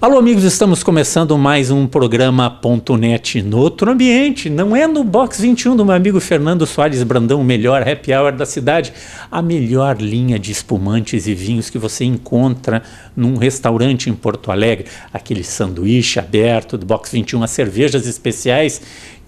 Alô, amigos, estamos começando mais um programa.net no outro ambiente. Não é no Box 21 do meu amigo Fernando Soares Brandão, o melhor happy hour da cidade. A melhor linha de espumantes e vinhos que você encontra num restaurante em Porto Alegre. Aquele sanduíche aberto do Box 21, as cervejas especiais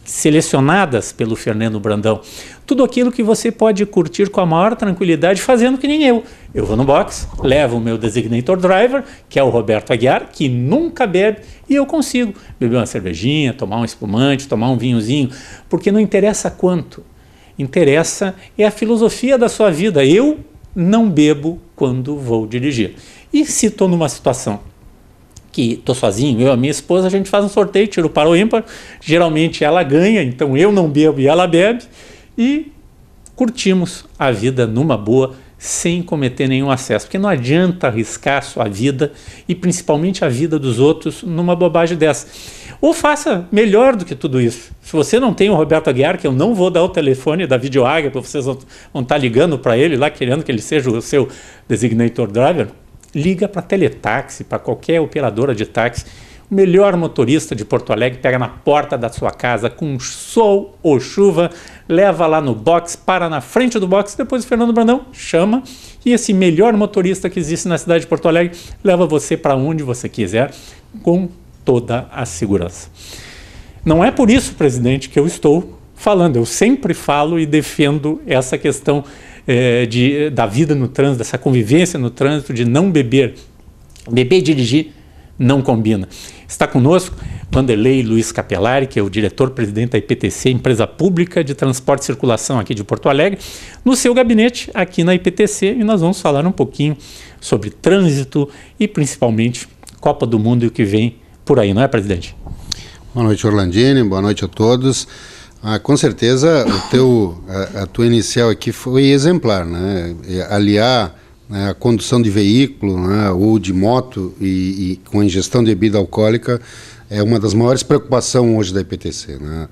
selecionadas pelo Fernando Brandão. Tudo aquilo que você pode curtir com a maior tranquilidade, fazendo que nem eu. Eu vou no box, levo o meu designator driver, que é o Roberto Aguiar, que nunca bebe, e eu consigo beber uma cervejinha, tomar um espumante, tomar um vinhozinho, porque não interessa quanto. Interessa é a filosofia da sua vida. Eu não bebo quando vou dirigir. E se estou numa situação que estou sozinho, eu e a minha esposa, a gente faz um sorteio, tiro para o ímpar. Geralmente ela ganha, então eu não bebo e ela bebe. E curtimos a vida numa boa, sem cometer nenhum acesso. Porque não adianta arriscar a sua vida e principalmente a vida dos outros numa bobagem dessa. Ou faça melhor do que tudo isso. Se você não tem o Roberto Aguiar, que eu não vou dar o telefone da Videoáguia, porque vocês vão estar tá ligando para ele lá, querendo que ele seja o seu designator driver, Liga para teletaxi, para qualquer operadora de táxi. O melhor motorista de Porto Alegre pega na porta da sua casa com sol ou chuva, leva lá no box, para na frente do box, depois o Fernando Brandão chama e esse melhor motorista que existe na cidade de Porto Alegre leva você para onde você quiser com toda a segurança. Não é por isso, presidente, que eu estou falando. Eu sempre falo e defendo essa questão é, de, da vida no trânsito, dessa convivência no trânsito, de não beber. Beber e dirigir não combina. Está conosco Vanderlei Luiz Capelari, que é o diretor-presidente da IPTC, empresa pública de transporte e circulação aqui de Porto Alegre, no seu gabinete aqui na IPTC e nós vamos falar um pouquinho sobre trânsito e principalmente Copa do Mundo e o que vem por aí, não é, presidente? Boa noite, Orlandini, boa noite a todos. Ah, com certeza o teu, a, a tua inicial aqui foi exemplar, né? Aliar né, a condução de veículo né, ou de moto e, e, com a ingestão de bebida alcoólica é uma das maiores preocupações hoje da IPTC. Né?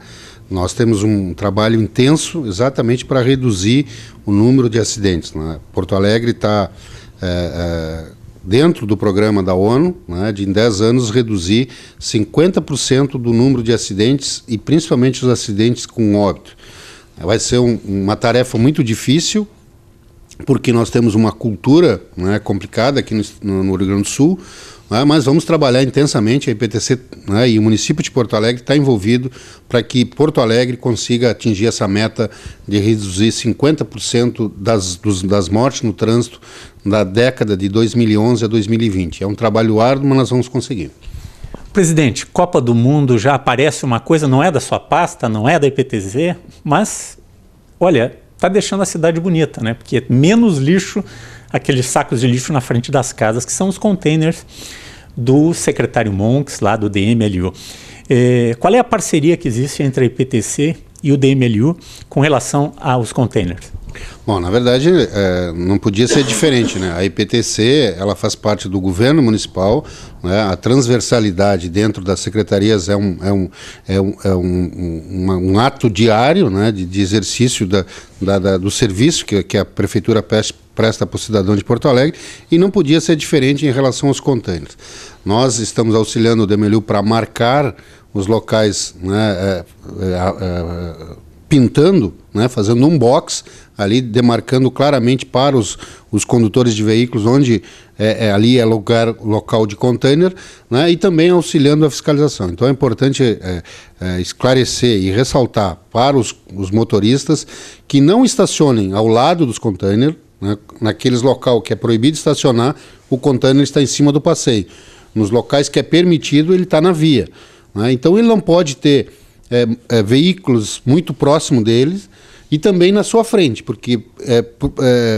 Nós temos um trabalho intenso exatamente para reduzir o número de acidentes. Né? Porto Alegre está é, é, dentro do programa da ONU, né, de em 10 anos reduzir 50% do número de acidentes e principalmente os acidentes com óbito. Vai ser um, uma tarefa muito difícil, porque nós temos uma cultura né, complicada aqui no, no, Rio Grande do Sul, né, mas vamos trabalhar intensamente, a IPTC né, e o município de Porto Alegre está envolvido para que Porto Alegre consiga atingir essa meta de reduzir 50% das, dos, das mortes no trânsito da década de 2011 a 2020. É um trabalho árduo, mas nós vamos conseguir. Presidente, Copa do Mundo já aparece uma coisa, não é da sua pasta, não é da IPTZ, mas olha, tá deixando a cidade bonita, né? Porque é menos lixo, aqueles sacos de lixo na frente das casas, que são os containers do secretário Monks, lá do DMLU. É, qual é a parceria que existe entre a IPTC e o DMLU com relação aos containers? Bom, na verdade, é, não podia ser diferente, né? A IPTC, ela faz parte do governo municipal, né? a transversalidade dentro das secretarias é um, é um, é um, é um, um ato diário né? de, de exercício da, da, da, do serviço que, que a prefeitura presta para o cidadão de Porto Alegre e não podia ser diferente em relação aos contêineres. Nós estamos auxiliando o Demelio para marcar os locais né, é, é, é, pintando, né, fazendo um box ali demarcando claramente para os, os condutores de veículos onde é, é, ali é lugar, local de container, né, e também auxiliando a fiscalização. Então é importante é, é esclarecer e ressaltar para os, os motoristas que não estacionem ao lado dos containers, né, naqueles local que é proibido estacionar, o container está em cima do passeio. Nos locais que é permitido, ele está na via. Né? Então ele não pode ter é, é, veículos muito próximo deles e também na sua frente, porque é,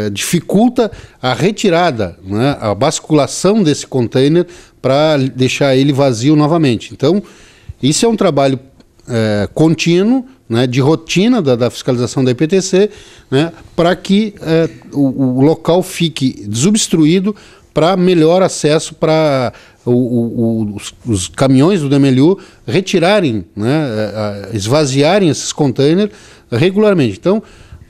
é, dificulta a retirada, né, a basculação desse container para deixar ele vazio novamente. Então, isso é um trabalho é, contínuo, né, de rotina da, da, fiscalização da IPTC, né, para que é, o, o local fique desobstruído para melhor acesso para os, os, caminhões do DMLU retirarem, né, é, esvaziarem esses containers regularmente. Então,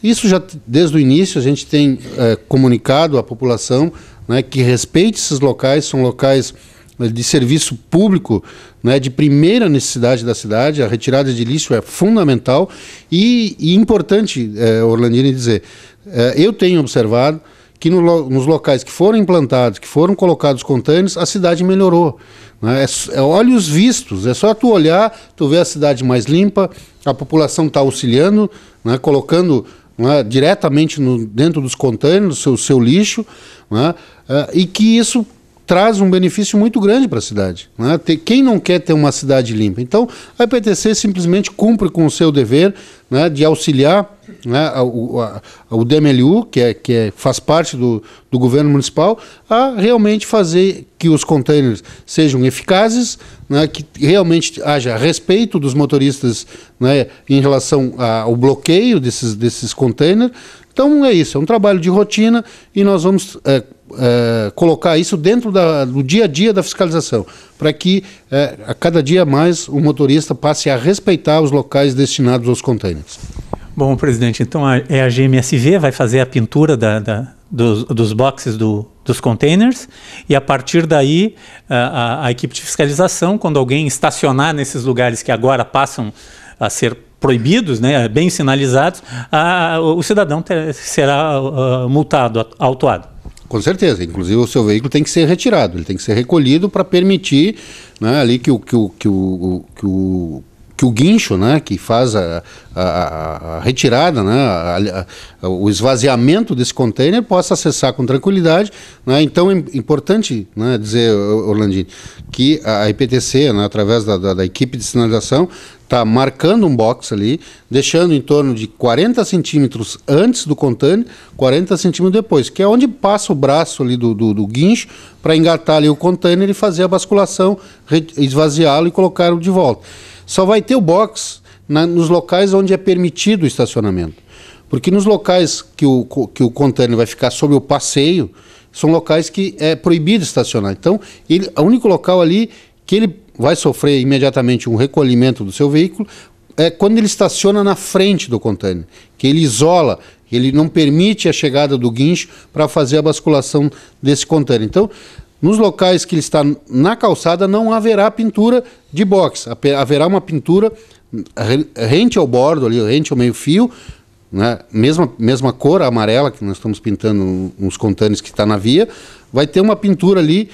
isso já desde o início a gente tem é, comunicado à população né, que respeite esses locais, são locais é, de serviço público né, de primeira necessidade da cidade, a retirada de lixo é fundamental e, e importante, é, Orlandine, dizer, é, eu tenho observado que no, nos locais que foram implantados, que foram colocados contêineres, a cidade melhorou. Né? É, é olhos vistos, é só tu olhar, tu vê a cidade mais limpa, a população está auxiliando, né? colocando né? diretamente no, dentro dos contêineres o seu, seu lixo, né? É, e que isso traz um benefício muito grande para a cidade. Né? Quem não quer ter uma cidade limpa? Então, a IPTC simplesmente cumpre com o seu dever né, de auxiliar né, o, a, o DMLU, que, é, que é, faz parte do, do governo municipal, a realmente fazer que os containers sejam eficazes, né, que realmente haja respeito dos motoristas né, em relação ao bloqueio desses, desses containers. Então é isso, é um trabalho de rotina e nós vamos é, uh, colocar isso dentro da, do dia a dia da fiscalização, para que uh, a cada dia mais o motorista passe a respeitar os locais destinados aos contêineres. Bom, presidente, então a, é a GMSV vai fazer a pintura da, da, dos, dos, boxes do, dos containers e a partir daí a, a, a equipe de fiscalização, quando alguém estacionar nesses lugares que agora passam a ser proibidos, né, bem sinalizados, a, o cidadão ter, será uh, multado, autuado. Com certeza. Inclusive, o seu veículo tem que ser retirado, ele tem que ser recolhido para permitir né, ali que o, que, o, que, o, que o que o guincho, né, que faz a, a, a retirada, né, a, o esvaziamento desse container possa acessar com tranquilidade. Né? Então é importante né, dizer, Orlandini, que a IPTC, né, através da, da, da equipe de sinalização, está marcando um box ali, deixando em torno de 40 centímetros antes do container, 40 centímetros depois, que é onde passa o braço ali do, do, do guincho para engatar ali o container e fazer a basculação, esvaziá-lo e colocá-lo de volta só vai ter o box na, nos locais onde é permitido o estacionamento. Porque nos locais que o, que o contêiner vai ficar sob o passeio, são locais que é proibido estacionar. Então, ele, o único local ali que ele vai sofrer imediatamente um recolhimento do seu veículo é quando ele estaciona na frente do contêiner, que ele isola, ele não permite a chegada do guincho para fazer a basculação desse contêiner. Então, nos locais que ele está na calçada não haverá pintura de box, haverá uma pintura rente ao bordo ali, rente ao meio fio, né? mesma, mesma cor amarela que nós estamos pintando nos contêineres que está na via, vai ter uma pintura ali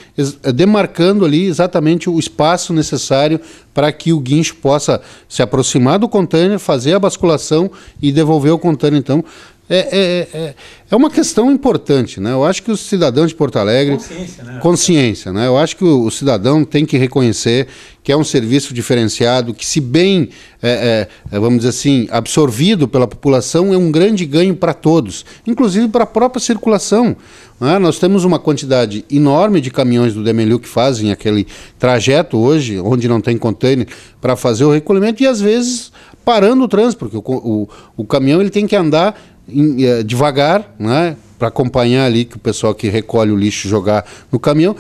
demarcando ali exatamente o espaço necessário para que o guincho possa se aproximar do contêiner, fazer a basculação e devolver o contêiner Então, é, é, é, é, é, uma questão importante, né? Eu acho que o cidadão de Porto Alegre. Consciência, né? Consciência, né? Eu acho que o, o cidadão tem que reconhecer que é um serviço diferenciado, que, se bem, é, é, é vamos dizer assim, absorvido pela população, é um grande ganho para todos, inclusive para a própria circulação. Né? Nós temos uma quantidade enorme de caminhões do Demelio que fazem aquele trajeto hoje, onde não tem container, para fazer o recolhimento e, às vezes, parando o trânsito, porque o, o, o caminhão ele tem que andar em, é, devagar, né? Para acompanhar ali que o pessoal que recolhe o lixo jogar no caminhão.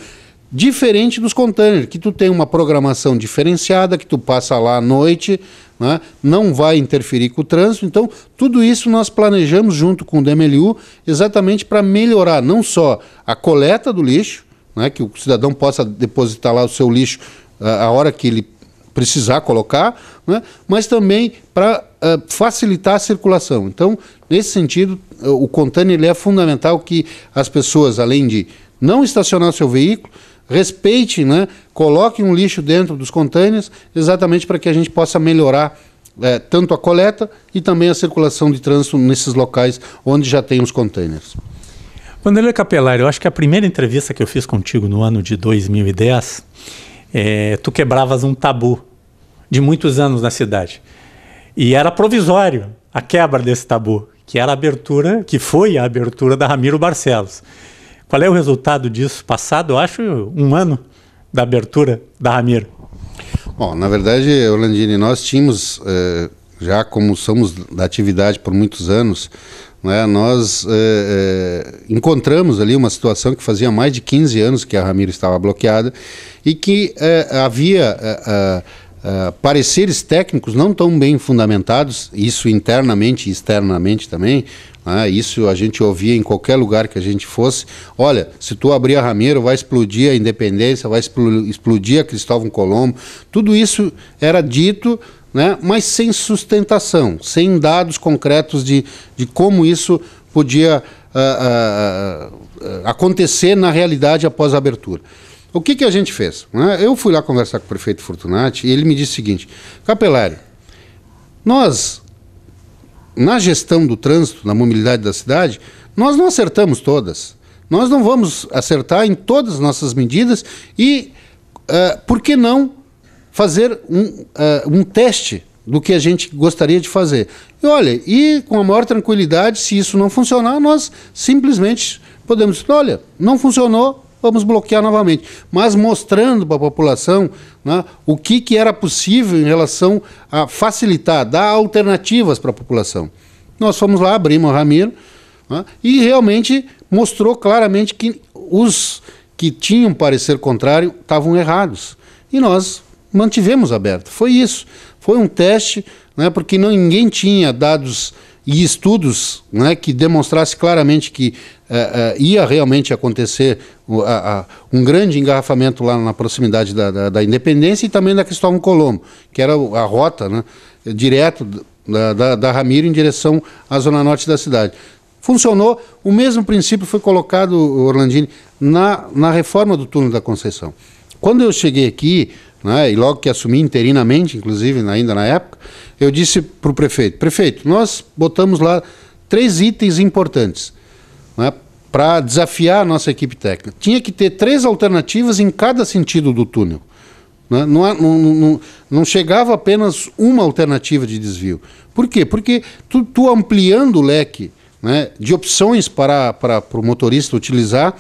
Diferente dos containers, que tu tem uma programação diferenciada, que tu passa lá à noite, né? não vai interferir com o trânsito. Então, tudo isso nós planejamos junto com o DMLU exatamente para melhorar não só a coleta do lixo, né? que o cidadão possa depositar lá o seu lixo é, a hora que ele precisar colocar, né? mas também para uh, é, facilitar a circulação. Então, Nesse sentido, o Contane ele é fundamental que as pessoas, além de não estacionar seu veículo, respeitem, né, coloquem um lixo dentro dos contêineres, exatamente para que a gente possa melhorar é, tanto a coleta e também a circulação de trânsito nesses locais onde já tem os contêineres. Wanderlei Capelari, eu acho que a primeira entrevista que eu fiz contigo no ano de 2010, é, tu quebravas um tabu de muitos anos na cidade. E era provisório a quebra desse tabu que era a abertura, que foi a abertura da Ramiro Barcelos. Qual é o resultado disso? Passado, eu acho, um ano da abertura da Ramiro. Bom, na verdade, Orlandini, nós tínhamos, eh, já como somos da atividade por muitos anos, né, nós eh, eh encontramos ali uma situação que fazia mais de 15 anos que a Ramiro estava bloqueada e que eh, havia eh, eh, ah, pareceres técnicos não tão bem fundamentados, isso internamente e externamente também. Né? Isso a gente ouvia em qualquer lugar que a gente fosse. Olha, se tu abrir a ramiro vai explodir a independência, vai explodir a Cristóvão Colombo. Tudo isso era dito, né? mas sem sustentação, sem dados concretos de, de como isso podia uh, uh, acontecer na realidade após a abertura. O que, que a gente fez? Né? Eu fui lá conversar com o prefeito Fortunati e ele me disse o seguinte: Capelari, nós, na gestão do trânsito, na mobilidade da cidade, nós não acertamos todas. Nós não vamos acertar em todas as nossas medidas e uh, por que não fazer um, uh, um teste do que a gente gostaria de fazer? E olha, e com a maior tranquilidade, se isso não funcionar, nós simplesmente podemos dizer: olha, não funcionou, vamos bloquear novamente. Mas mostrando para a população né, o que, que era possível em relação a facilitar, dar alternativas para a população. Nós fomos lá, abrimos o Ramiro, né, e realmente mostrou claramente que os que tinham parecer contrário estavam errados. E nós mantivemos aberto. Foi isso. Foi um teste, né, porque não, ninguém tinha dados e estudos né, que demonstrasse claramente que uh, ia realmente acontecer uh, um grande engarrafamento lá na proximidade da, da, da, Independência e também da Cristóvão Colombo, que era a rota né, direto da, da, da Ramiro em direção à zona norte da cidade. Funcionou, o mesmo princípio foi colocado, Orlandini, na, na reforma do túnel da Conceição. Quando eu cheguei aqui, né, e logo que assumi interinamente, inclusive ainda na época, eu disse para o prefeito: prefeito, nós botamos lá três itens importantes né, para desafiar a nossa equipe técnica. Tinha que ter três alternativas em cada sentido do túnel. Né? Não, não, não, não, chegava apenas uma alternativa de desvio. Por quê? Porque tu, tu ampliando o leque né, de opções para, para, para o motorista utilizar,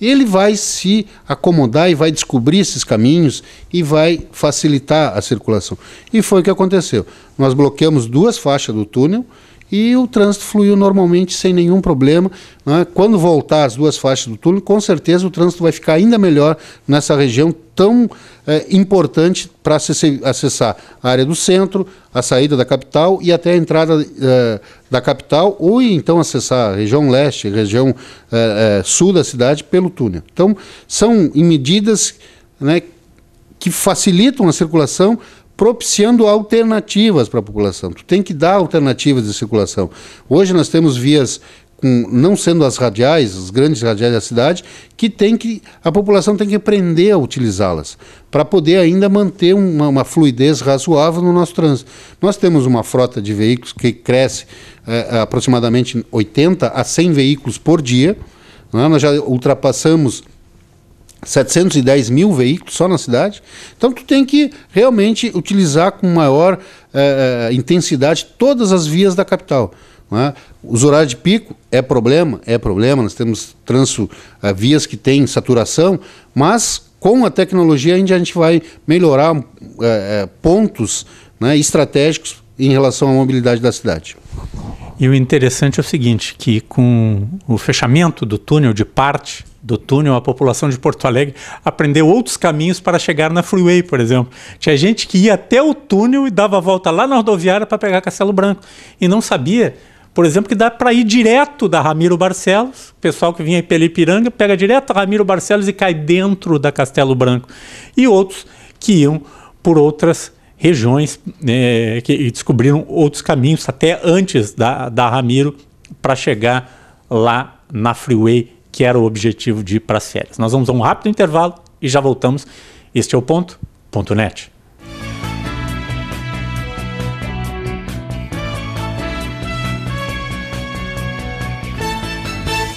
ele vai se acomodar e vai descobrir esses caminhos e vai facilitar a circulação. E foi o que aconteceu. Nós bloqueamos duas faixas do túnel e o trânsito fluiu normalmente sem nenhum problema. Né? Quando voltar as duas faixas do túnel, com certeza o trânsito vai ficar ainda melhor nessa região tão é, importante para acessar a área do centro, a saída da capital e até a entrada é, da capital, ou então acessar a região leste, a região é, é sul da cidade pelo túnel. Então, são medidas né, que facilitam a circulação propiciando alternativas para a população. Tu tem que dar alternativas de circulação. Hoje nós temos vias com, não sendo as radiais, as grandes radiais da cidade, que tem que a população tem que aprender a utilizá-las para poder ainda manter uma, uma, fluidez razoável no nosso trânsito. Nós temos uma frota de veículos que cresce é, aproximadamente 80 a 100 veículos por dia. Né? Nós já ultrapassamos 710 mil veículos só na cidade. Então tu tem que realmente utilizar com maior eh, eh, intensidade todas as vias da capital. É? Os horários de pico é problema, é problema. Nós temos transo, eh, vias que têm saturação, mas com a tecnologia a gente, a gente vai melhorar pontos né, estratégicos em relação à mobilidade da cidade. E o interessante é o seguinte, que com o fechamento do túnel de parte do túnel, a população de Porto Alegre aprendeu outros caminhos para chegar na freeway, por exemplo. Tinha gente que ia até o túnel e dava a volta lá na rodoviária para pegar Castelo Branco e não sabia, por exemplo, que dá para ir direto da Ramiro Barcelos, pessoal que vinha aí pela Ipiranga, pega direto a Ramiro Barcelos e cai dentro da Castelo Branco. E outros que iam por outras regiões né, que, e descobriram outros caminhos até antes da, da Ramiro para chegar lá na freeway que era o objetivo de ir para as férias. Nós vamos a um rápido intervalo e já voltamos. Este é o ponto, ponto net.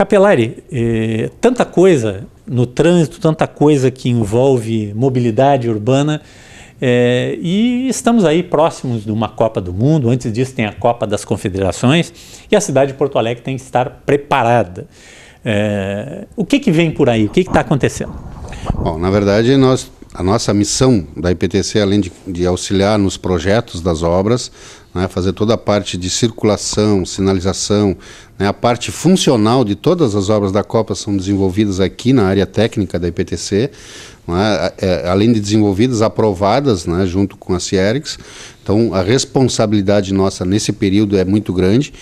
Capelari, é, tanta coisa no trânsito, tanta coisa que envolve mobilidade urbana. É, e estamos aí próximos de uma Copa do Mundo. Antes disso, tem a Copa das Confederações e a cidade de Porto Alegre tem que estar preparada. É, o que, que vem por aí? O que está acontecendo? Bom, na verdade, nós a nossa missão da IPTC, além de, de, auxiliar nos projetos das obras, né, fazer toda a parte de circulação, sinalização, né, a parte funcional de todas as obras da Copa são desenvolvidas aqui na área técnica da IPTC, né, é, é, além de desenvolvidas, aprovadas né, junto com a CIERGS. Então, a responsabilidade nossa nesse período é muito grande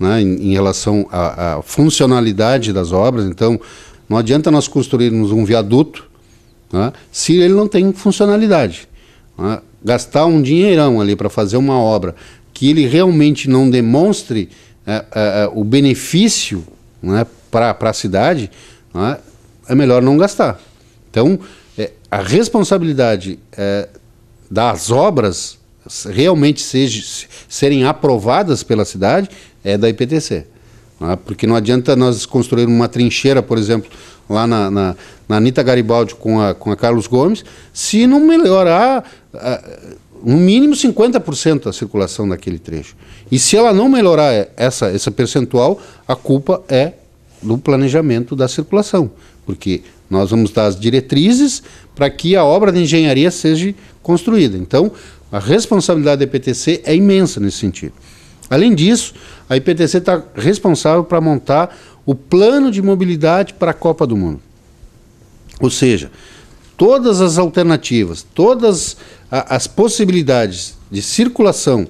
né, em, em, relação à, à funcionalidade das obras. Então, não adianta nós construirmos um viaduto né, se ele não tem funcionalidade. Né? Gastar um dinheirão ali para fazer uma obra que ele realmente não demonstre uh, uh, o benefício né, para a cidade, né, é melhor não gastar. Então, é, a responsabilidade é, das obras realmente seja, serem aprovadas pela cidade é da IPTC. Né, porque não adianta nós construir uma trincheira, por exemplo, lá na, na, na Anitta Garibaldi com a, com a Carlos Gomes, se não melhorar no mínimo 50% da circulação daquele trecho. E se ela não melhorar é, essa, essa percentual, a culpa é do planejamento da circulação, porque nós vamos dar as diretrizes para que a obra de engenharia seja construída. Então, a responsabilidade da IPTC é imensa nesse sentido. Além disso, a IPTC está responsável para montar o plano de mobilidade para a Copa do Mundo. Ou seja, todas as alternativas, todas as possibilidades de circulação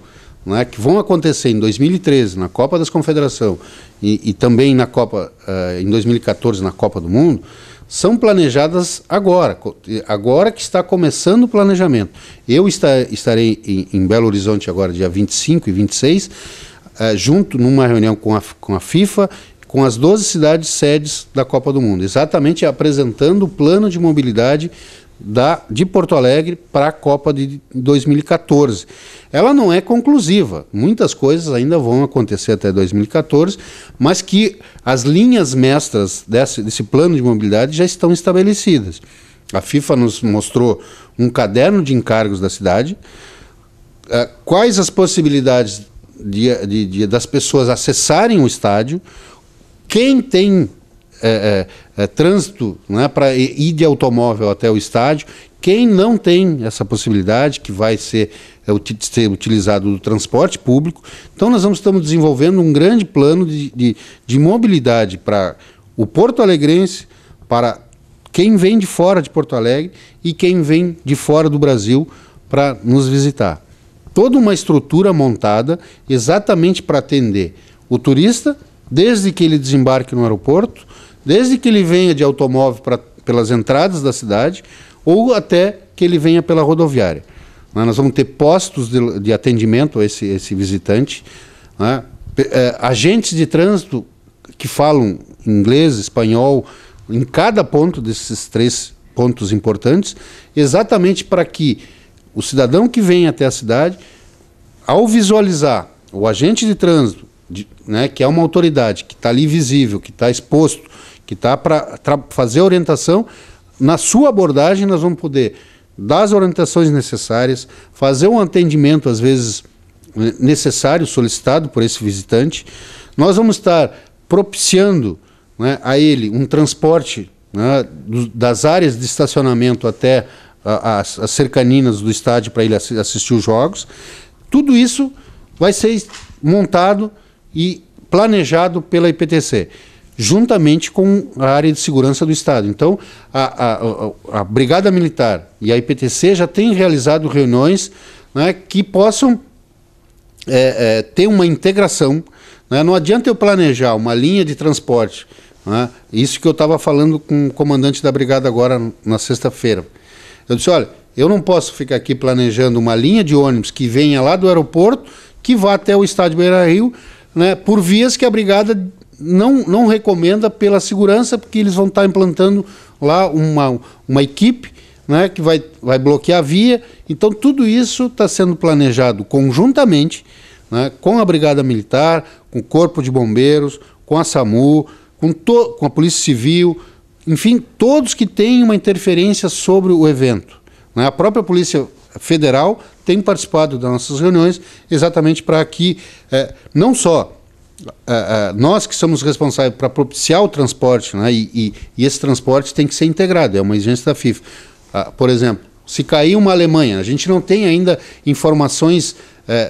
né, que vão acontecer em 2013 na Copa das Confederação e, e também na Copa uh, em 2014 na Copa do Mundo são planejadas agora, agora que está começando o planejamento. Eu está, estarei em, em, Belo Horizonte agora dia 25 e 26, uh, eh, junto numa reunião com a, com a FIFA com as 12 cidades sedes da Copa do Mundo, exatamente apresentando o plano de mobilidade da, de Porto Alegre para a Copa de 2014. Ela não é conclusiva, muitas coisas ainda vão acontecer até 2014, mas que as linhas mestras desse, desse plano de mobilidade já estão estabelecidas. A FIFA nos mostrou um caderno de encargos da cidade, uh, quais as possibilidades de, de, de, das pessoas acessarem o estádio, quem tem é, é, é, trânsito né, para ir de automóvel até o estádio. Quem não tem essa possibilidade, que vai ser, é, ser utilizado do transporte público. Então, nós vamos, estamos desenvolvendo um grande plano de, de, de mobilidade para o Porto Alegrense, para quem vem de fora de Porto Alegre e quem vem de fora do Brasil para nos visitar. Toda uma estrutura montada exatamente para atender o turista Desde que ele desembarque no aeroporto, desde que ele venha de automóvel pra, pelas entradas da cidade, ou até que ele venha pela rodoviária. Né? Nós vamos ter postos de, de atendimento a esse, esse visitante, né? É, agentes de trânsito que falam inglês, espanhol, em cada ponto desses três pontos importantes, exatamente para que o cidadão que vem até a cidade, ao visualizar o agente de trânsito, né, que é uma autoridade, que está ali visível, que está exposto, que está para fazer orientação, na sua abordagem nós vamos poder dar as orientações necessárias, fazer um atendimento, às vezes, né, necessário, solicitado por esse visitante. Nós vamos estar propiciando né, a ele um transporte né, das áreas de estacionamento até as cercaninas do estádio para ele assistir os jogos. Tudo isso vai ser montado e planejado pela IPTC, juntamente com a área de segurança do Estado. Então, a, a, a Brigada Militar e a IPTC já têm realizado reuniões né, que possam é, é, ter uma integração. Né? Não adianta eu planejar uma linha de transporte. Né? Isso que eu estava falando com o comandante da brigada agora na sexta-feira. Eu disse: olha, eu não posso ficar aqui planejando uma linha de ônibus que venha lá do aeroporto, que vá até o estádio Beira Rio, né, por vias que a brigada não, não recomenda pela segurança, porque eles vão estar implantando lá uma, uma equipe né, que vai, vai bloquear a via. Então, tudo isso está sendo planejado conjuntamente né, com a Brigada Militar, com o Corpo de Bombeiros, com a SAMU, com, to, com a Polícia Civil, enfim, todos que têm uma interferência sobre o evento. Né? A própria Polícia federal tem participado das nossas reuniões exatamente para que é, não só é, é, nós que somos responsáveis para propiciar o transporte, né, e, e, e, esse transporte tem que ser integrado, é uma exigência da FIFA. Ah, por exemplo, se cair uma Alemanha, a gente não tem ainda informações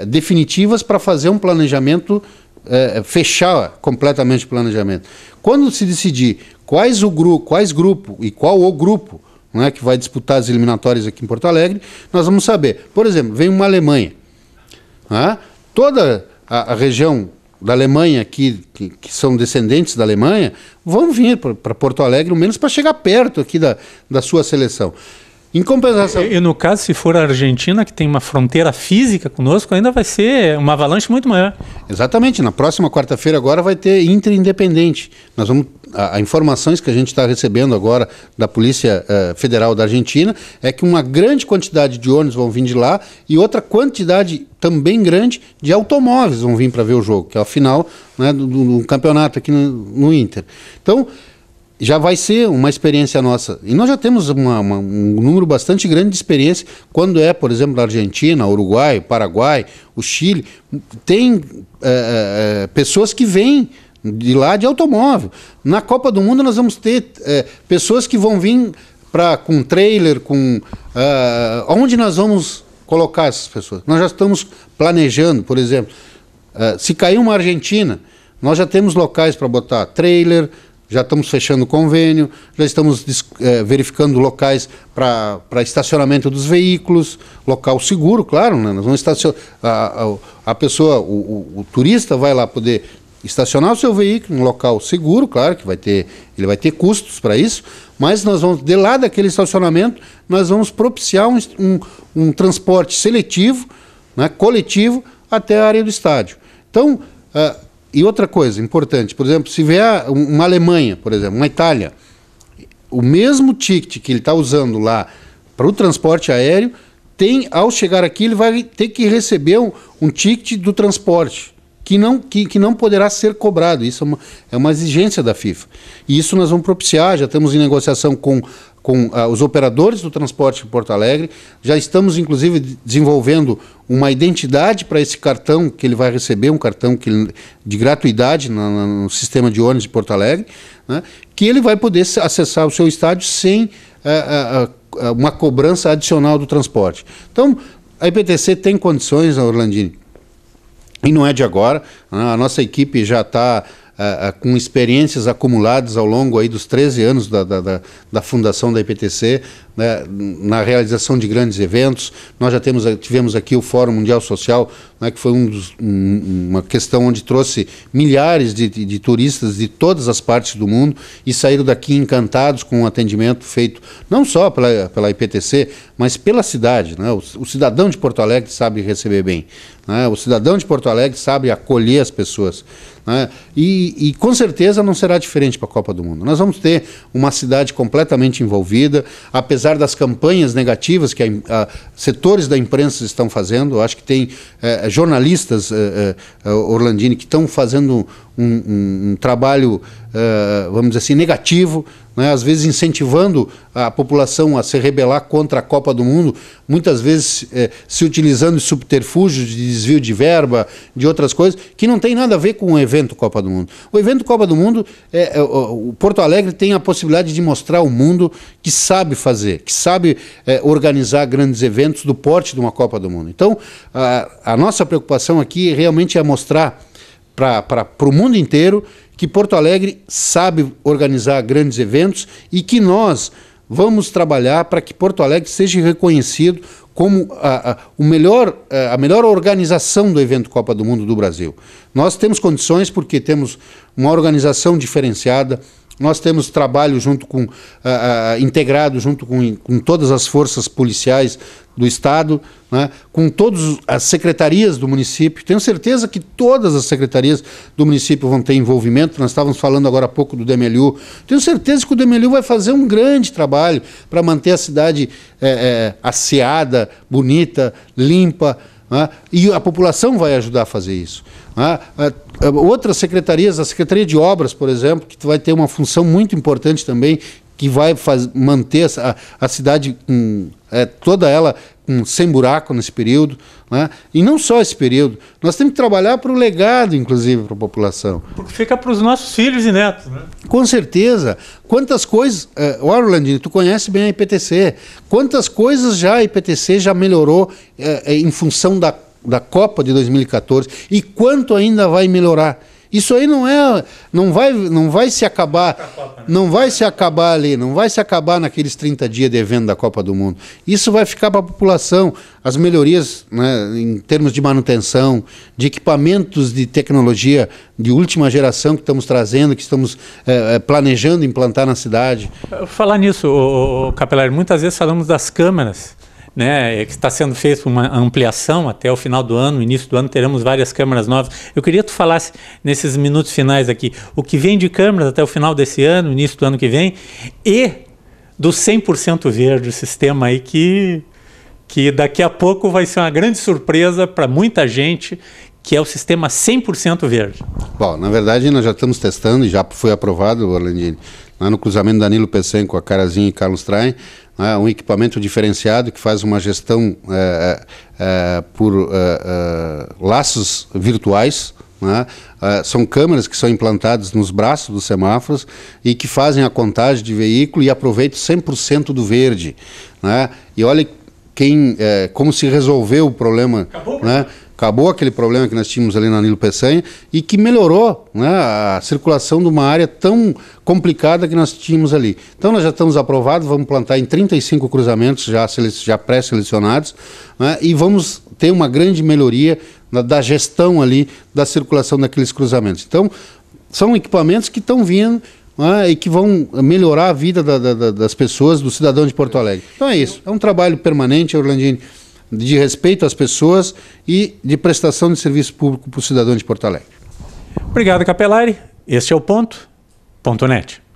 definitivas para fazer um planejamento, fechar completamente o planejamento. Quando se decidir quais o grupo, quais grupo e qual o grupo não é, que vai disputar as eliminatórias aqui em Porto Alegre, nós vamos saber. Por exemplo, vem uma Alemanha. É? Toda a, a, região da Alemanha aqui, que, que, são descendentes da Alemanha, vão vir para Porto Alegre, ao menos para chegar perto aqui da, da sua seleção. Em compensação. E, e, no caso, se for a Argentina, que tem uma fronteira física conosco, ainda vai ser uma avalanche muito maior. Exatamente. Na próxima quarta-feira, agora, vai ter Independente. Nós vamos. As informações que a gente está recebendo agora da Polícia eh, Federal da Argentina é que uma grande quantidade de ônibus vão vir de lá e outra quantidade também grande de automóveis vão vir para ver o jogo, que é a final né, do, do campeonato aqui no, no Inter. Então já vai ser uma experiência nossa. E nós já temos uma, uma, um número bastante grande de experiência quando é, por exemplo, a Argentina, Uruguai, Paraguai, o Chile. Tem é, é, é, pessoas que vêm de lá de automóvel. Na Copa do Mundo nós vamos ter é, pessoas que vão vir pra, com trailer, com. Uh, é, onde nós vamos colocar essas pessoas? Nós já estamos planejando, por exemplo, uh, se cair uma Argentina, nós já temos locais para botar trailer já estamos fechando convênio, já estamos é, verificando locais para estacionamento dos veículos, local seguro, claro, né? Nós vamos a, a, a pessoa, o, o, o, turista vai lá poder estacionar o seu veículo em um local seguro, claro que vai ter, ele vai ter custos para isso, mas nós vamos, de lá daquele estacionamento, nós vamos propiciar um, um, um transporte seletivo, né, coletivo, até a área do estádio. Então, uh, e outra coisa importante, por exemplo, se vier uma Alemanha, por exemplo, uma Itália, o mesmo ticket que ele está usando lá para o transporte aéreo, tem ao chegar aqui ele vai ter que receber um, um ticket do transporte que não, que, que não poderá ser cobrado. Isso é uma, é uma exigência da FIFA. E isso nós vamos propiciar, já estamos em negociação com, com ah, os operadores do transporte de Porto Alegre, já estamos, inclusive, desenvolvendo uma identidade para esse cartão que ele vai receber, um cartão que ele, de gratuidade no, no, sistema de ônibus de Porto Alegre, né, que ele vai poder acessar o seu estádio sem eh, eh, eh, uma cobrança adicional do transporte. Então, a IPTC tem condições, Orlandini, e não é de agora. Né, a nossa equipe já está a, a, com experiências acumuladas ao longo aí dos 13 anos da, da, da, da fundação da IPTC, né, na realização de grandes eventos. Nós já temos, tivemos aqui o Fórum Mundial Social, né, que foi um dos, um, uma questão onde trouxe milhares de, de, de, turistas de todas as partes do mundo e saíram daqui encantados com o um atendimento feito não só pela, pela IPTC, mas pela cidade. Né? O, o cidadão de Porto Alegre sabe receber bem. Né? O cidadão de Porto Alegre sabe acolher as pessoas. Né? E, e, com certeza não será diferente para a Copa do Mundo. Nós vamos ter uma cidade completamente envolvida, apesar das campanhas negativas que a, a, setores da imprensa estão fazendo. Eu acho que tem eh, eh, jornalistas, eh, eh, Orlandini, que estão fazendo um, um, um trabalho, vamos dizer assim, negativo né, às vezes incentivando a população a se rebelar contra a Copa do Mundo, muitas vezes é, se utilizando de subterfúgios, de desvio de verba, de outras coisas, que não tem nada a ver com o evento Copa do Mundo. O evento Copa do Mundo, é, é o Porto Alegre tem a possibilidade de mostrar ao mundo que sabe fazer, que sabe é, organizar grandes eventos do porte de uma Copa do Mundo. Então, a, a nossa preocupação aqui realmente é mostrar para o mundo inteiro que Porto Alegre sabe organizar grandes eventos e que nós vamos trabalhar para que Porto Alegre seja reconhecido como a, a, o melhor, eh, a melhor organização do evento Copa do Mundo do Brasil. Nós temos condições porque temos uma organização diferenciada, nós temos trabalho junto com uh, uh, integrado junto com, com todas as forças policiais do estado, né, com todas as secretarias do município. Tenho certeza que todas as secretarias do município vão ter envolvimento. Nós estávamos falando agora há pouco do DMLU. Tenho certeza que o DMLU vai fazer um grande trabalho para manter a cidade é, é, asseada, bonita, limpa. Né? e a população vai ajudar a fazer isso. Ah, outras secretarias, a Secretaria de Obras, por exemplo, que vai ter uma função muito importante também, que vai faz, manter a, a cidade, é, toda ela sem buraco nesse período, né? e não só esse período, nós temos que trabalhar para o legado, inclusive, para a população. Porque fica para os nossos filhos e netos. Né? Com certeza. Quantas coisas. Uh, eh, Orlandinho, tu conhece bem a IPTC. Quantas coisas já a IPTC já melhorou uh, em função da, da Copa de 2014 e quanto ainda vai melhorar? Isso aí não é, não vai, não vai se acabar, tá né? não vai se acabar ali, não vai se acabar naqueles 30 dias de evento da Copa do Mundo. Isso vai ficar para a população, as melhorias, né, em termos de manutenção, de equipamentos de tecnologia de última geração que estamos trazendo, que estamos é, planejando implantar na cidade. Falar nisso, o, Capelari, muitas vezes falamos das câmeras né, é que está sendo feita uma ampliação até o final do ano, início do ano teremos várias câmeras novas. Eu queria que tu falasse nesses minutos finais aqui o que vem de câmeras até o final desse ano, início do ano que vem e do 100% verde, o sistema aí que que daqui a pouco vai ser uma grande surpresa para muita gente que é o sistema 100% verde? Bom, na verdade nós já estamos testando e já foi aprovado, Orlandini, no cruzamento Danilo Pessen com a Carazinho e Carlos Traem, né, um equipamento diferenciado que faz uma gestão é, é, por é, laços virtuais. Né, são câmeras que são implantadas nos braços dos semáforos e que fazem a contagem de veículo e aproveitam 100% do verde. Né. E olha quem, como se resolveu o problema. Acabou, né? Acabou aquele problema que nós tínhamos ali na Nilo Peçanha e que melhorou né, a circulação de uma área tão complicada que nós tínhamos ali. Então nós já estamos aprovados, vamos plantar em 35 cruzamentos já, já pré-selecionados né, e vamos ter uma grande melhoria na, da gestão ali da circulação daqueles cruzamentos. Então são equipamentos que estão vindo ah, e que vão melhorar a vida da, da, das pessoas, do cidadão de Porto Alegre. Então é isso. É um trabalho permanente, Orlandini de respeito às pessoas e de prestação de serviço público para o cidadão de Porto Alegre. Obrigado, Capelari. Este é o ponto. Ponto net.